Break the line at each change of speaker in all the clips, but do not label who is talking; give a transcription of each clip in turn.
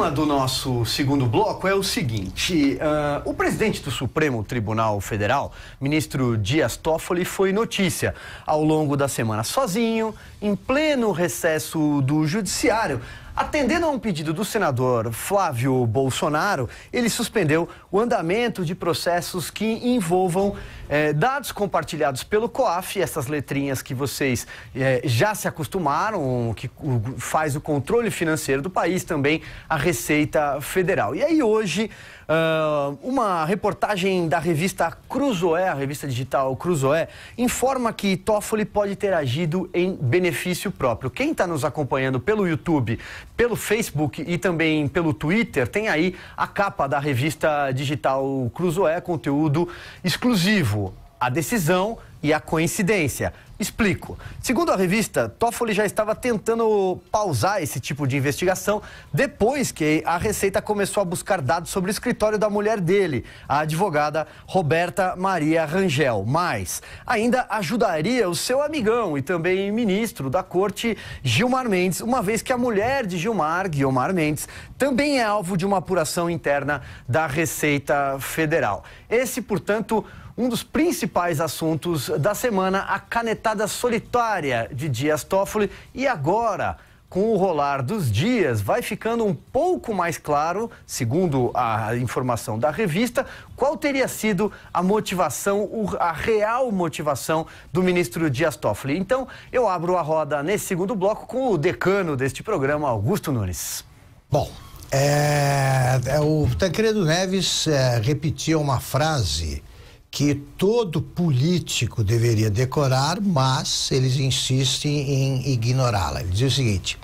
tema do nosso segundo bloco é o seguinte: uh, o presidente do Supremo Tribunal Federal, ministro Dias Toffoli, foi notícia ao longo da semana sozinho, em pleno recesso do Judiciário Atendendo a um pedido do senador Flávio Bolsonaro, ele suspendeu o andamento de processos que envolvam eh, dados compartilhados pelo COAF, essas letrinhas que vocês eh, já se acostumaram, que o, faz o controle financeiro do país, também a Receita Federal. E aí hoje, uh, uma reportagem da revista Cruzoé, a revista digital Cruzoé, informa que Toffoli pode ter agido em benefício próprio. Quem está nos acompanhando pelo YouTube pelo Facebook e também pelo Twitter, tem aí a capa da revista digital Cruzoé, conteúdo exclusivo. A decisão e a coincidência. Explico. Segundo a revista, Toffoli já estava tentando pausar esse tipo de investigação depois que a Receita começou a buscar dados sobre o escritório da mulher dele, a advogada Roberta Maria Rangel. Mas ainda ajudaria o seu amigão e também ministro da corte, Gilmar Mendes, uma vez que a mulher de Gilmar, Guilmar Mendes, também é alvo de uma apuração interna da Receita Federal. Esse, portanto, um dos principais assuntos da semana, a canetada solitária de Dias Toffoli. E agora, com o rolar dos dias, vai ficando um pouco mais claro, segundo a informação da revista, qual teria sido a motivação, a real motivação do ministro Dias Toffoli. Então, eu abro a roda nesse segundo bloco com o decano deste programa, Augusto Nunes.
Bom, é, é o Tancredo Neves é, repetia uma frase que todo político deveria decorar, mas eles insistem em ignorá-la. Ele diz o seguinte: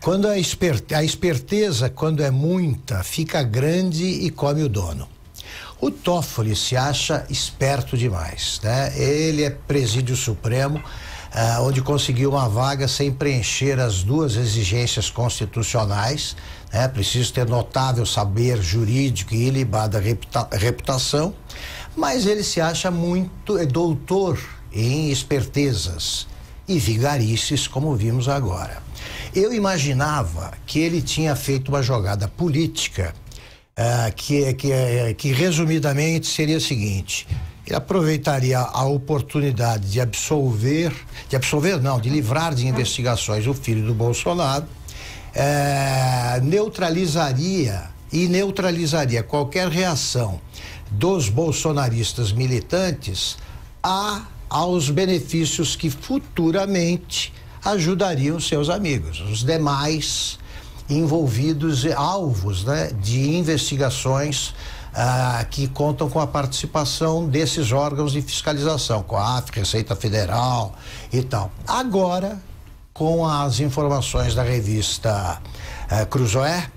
quando a, esperte, a esperteza, quando é muita, fica grande e come o dono. O Toffoli se acha esperto demais, né? Ele é presídio supremo, ah, onde conseguiu uma vaga sem preencher as duas exigências constitucionais, né? Preciso ter notável saber jurídico e ilibada reputa, reputação mas ele se acha muito é, doutor em espertezas e vigarices, como vimos agora. Eu imaginava que ele tinha feito uma jogada política uh, que, que, que, resumidamente, seria a seguinte: ele aproveitaria a oportunidade de absolver, de absolver não, de livrar de investigações o filho do Bolsonaro, uh, neutralizaria e neutralizaria qualquer reação dos bolsonaristas militantes a aos benefícios que futuramente ajudariam seus amigos, os demais envolvidos e alvos né, de investigações ah, que contam com a participação desses órgãos de fiscalização, com a AF, Receita Federal e tal. Agora, com as informações da revista ah, Cruzoé,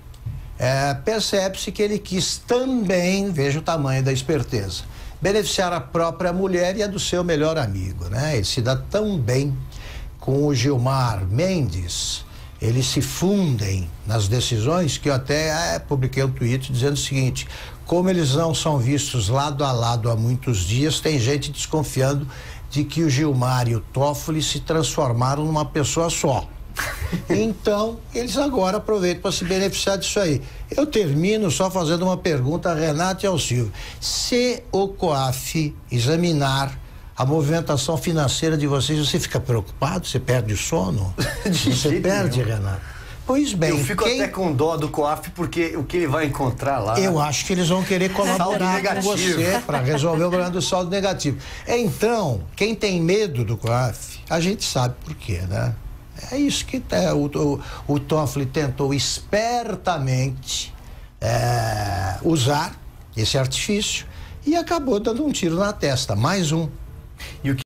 é, percebe-se que ele quis também, veja o tamanho da esperteza, beneficiar a própria mulher e a do seu melhor amigo. Né? Ele se dá tão bem com o Gilmar Mendes, eles se fundem nas decisões que eu até é, publiquei um tweet dizendo o seguinte: como eles não são vistos lado a lado há muitos dias, tem gente desconfiando de que o Gilmar e o Toffoli se transformaram numa pessoa só. Então, eles agora aproveitam para se beneficiar disso aí. Eu termino só fazendo uma pergunta a Renato e ao Silvio. Se o COAF examinar a movimentação financeira de vocês, você fica preocupado? Você perde o sono? você perde, Renato? Pois bem. Eu fico quem... até
com dó do COAF, porque o que ele vai encontrar lá. Eu acho
que eles vão querer é colaborar com você para resolver o problema do saldo negativo. Então, quem tem medo do COAF, a gente sabe por quê, né? É isso que tá, o, o, o Toffoli tentou espertamente é, usar esse artifício e acabou dando um tiro na testa, mais um. E o que